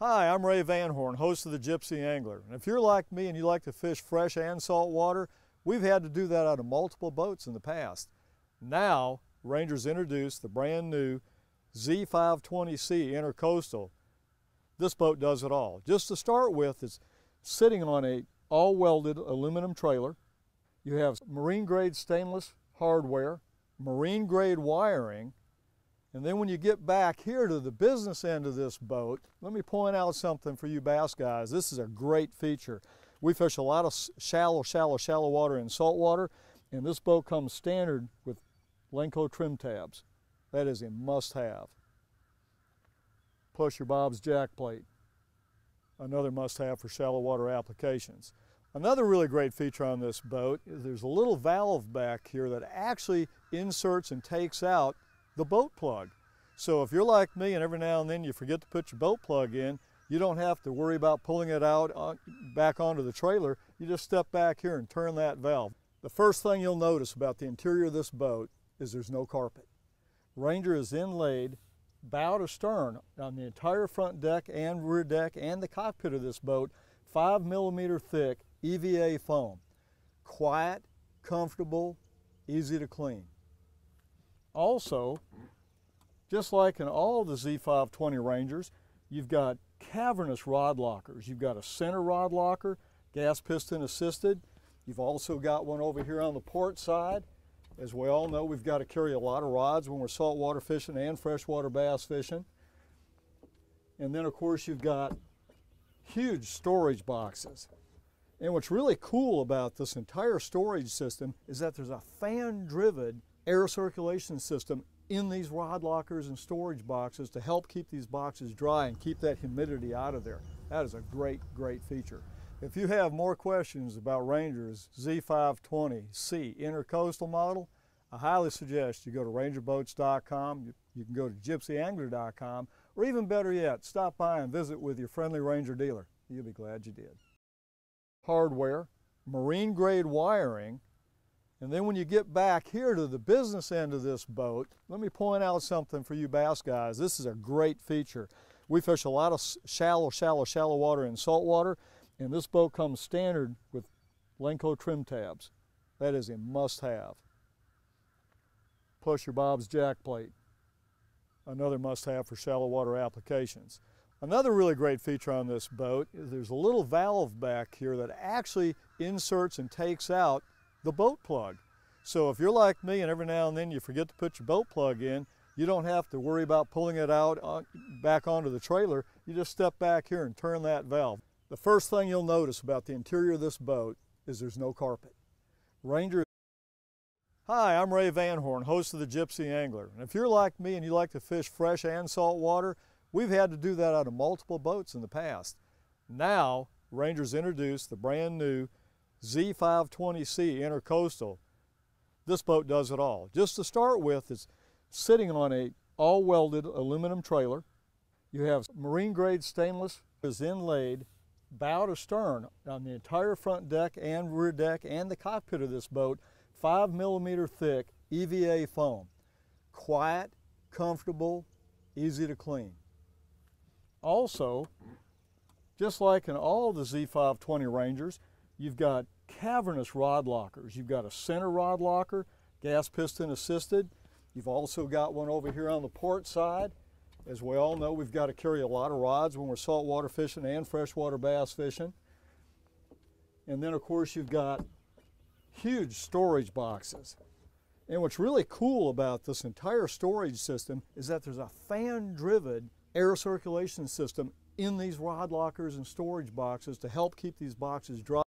Hi, I'm Ray Van Horn, host of the Gypsy Angler. And if you're like me and you like to fish fresh and salt water, we've had to do that out of multiple boats in the past. Now, Rangers introduced the brand new Z520C Intercoastal. This boat does it all. Just to start with, it's sitting on a all welded aluminum trailer. You have marine grade stainless hardware, marine grade wiring, and then when you get back here to the business end of this boat, let me point out something for you bass guys. This is a great feature. We fish a lot of shallow, shallow, shallow water and salt water, and this boat comes standard with Lenco trim tabs. That is a must have. Plus your Bob's jack plate, another must have for shallow water applications. Another really great feature on this boat is there's a little valve back here that actually inserts and takes out the boat plug. So if you're like me and every now and then you forget to put your boat plug in, you don't have to worry about pulling it out on, uh, back onto the trailer. You just step back here and turn that valve. The first thing you'll notice about the interior of this boat is there's no carpet. Ranger is inlaid bow to stern on the entire front deck and rear deck and the cockpit of this boat, five millimeter thick EVA foam. Quiet, comfortable, easy to clean also, just like in all the Z520 Rangers, you've got cavernous rod lockers. You've got a center rod locker, gas piston assisted. You've also got one over here on the port side. As we all know, we've got to carry a lot of rods when we're saltwater fishing and freshwater bass fishing. And then of course you've got huge storage boxes. And what's really cool about this entire storage system is that there's a fan-driven air circulation system in these rod lockers and storage boxes to help keep these boxes dry and keep that humidity out of there. That is a great, great feature. If you have more questions about Ranger's Z520C intercoastal model, I highly suggest you go to rangerboats.com, you can go to gypsyangler.com, or even better yet, stop by and visit with your friendly Ranger dealer. You'll be glad you did. Hardware, marine grade wiring, and then when you get back here to the business end of this boat, let me point out something for you bass guys. This is a great feature. We fish a lot of shallow, shallow, shallow water and salt water, and this boat comes standard with Lenco trim tabs. That is a must have. Plus your Bob's jack plate, another must have for shallow water applications. Another really great feature on this boat is there's a little valve back here that actually inserts and takes out the boat plug. So if you're like me and every now and then you forget to put your boat plug in, you don't have to worry about pulling it out on, uh, back onto the trailer. You just step back here and turn that valve. The first thing you'll notice about the interior of this boat is there's no carpet. Ranger Hi, I'm Ray Van Horn, host of the Gypsy Angler. And if you're like me and you like to fish fresh and salt water, we've had to do that out of multiple boats in the past. Now, Rangers introduced the brand new Z520C Intercoastal, this boat does it all. Just to start with, it's sitting on a all welded aluminum trailer. You have marine grade stainless is inlaid bow to stern on the entire front deck and rear deck and the cockpit of this boat, five millimeter thick EVA foam. Quiet, comfortable, easy to clean. Also, just like in all the Z520 Rangers, You've got cavernous rod lockers. You've got a center rod locker, gas piston assisted. You've also got one over here on the port side. As we all know, we've got to carry a lot of rods when we're saltwater fishing and freshwater bass fishing. And then of course you've got huge storage boxes. And what's really cool about this entire storage system is that there's a fan-driven air circulation system in these rod lockers and storage boxes to help keep these boxes dry.